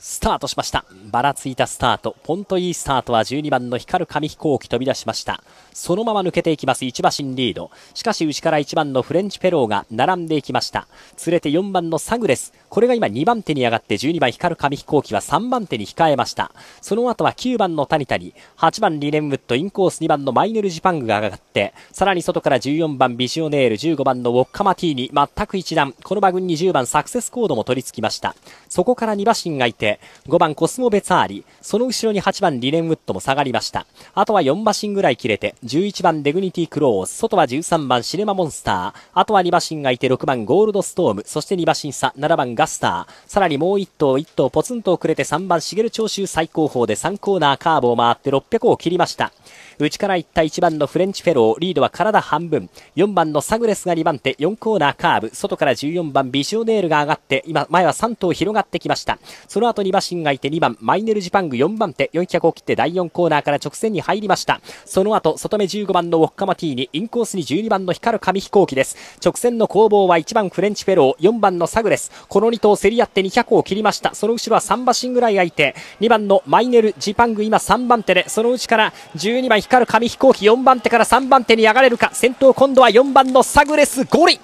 スタートしましたばらついたスタートポントいいスタートは12番の光る紙飛行機飛び出しましたそのまま抜けていきます1馬身リードしかし内から1番のフレンチペローが並んでいきました連れて4番のサグレスこれが今2番手に上がって12番光る紙飛行機は3番手に控えましたその後は9番の谷谷8番リネンウッドインコース2番のマイネル・ジパングが上がってさらに外から14番ビジオネール15番のウォッカマティーニ全く一段この馬群に10番サクセスコードも取り付きましたそこから2馬身がいてで、5番コスモベツァーリ、その後ろに8番リレンウッドも下がりました。あとは4馬身ぐらい切れて、11番デグニティクローズ、外は13番シネマモンスター、あとは2馬身がいて6番ゴールドストーム、そして2馬身差、7番ガスター、さらにもう1頭1頭ポツンと遅れて3番シゲル長州最高峰で3コーナーカーブを回って600を切りました。内からいった1番のフレンチフェロー、リードは体半分。4番のサグレスが2番手、4コーナーカーブ。外から14番ビジョネールが上がって、今、前は3頭広がってきました。その後と2馬身がいて2番、マイネルジパング4番手、400を切って第4コーナーから直線に入りました。その後、外目15番のウォッカマティーニ、インコースに12番の光る紙飛行機です。直線の攻防は1番フレンチフェロー、4番のサグレス。この2頭競り合って200を切りました。その後ろは3馬身ぐらい空いて、2番のマイネルジパング今3番手で、そのうちから12番光る紙飛行機4番手から3番手に上がれるか。先頭今度は4番のサグレス、ゴリ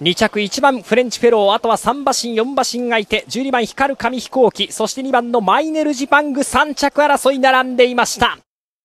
2着1番フレンチフェローあとは3馬身4馬身がいて12番光る紙飛行機そして2番のマイネルジパング3着争い並んでいました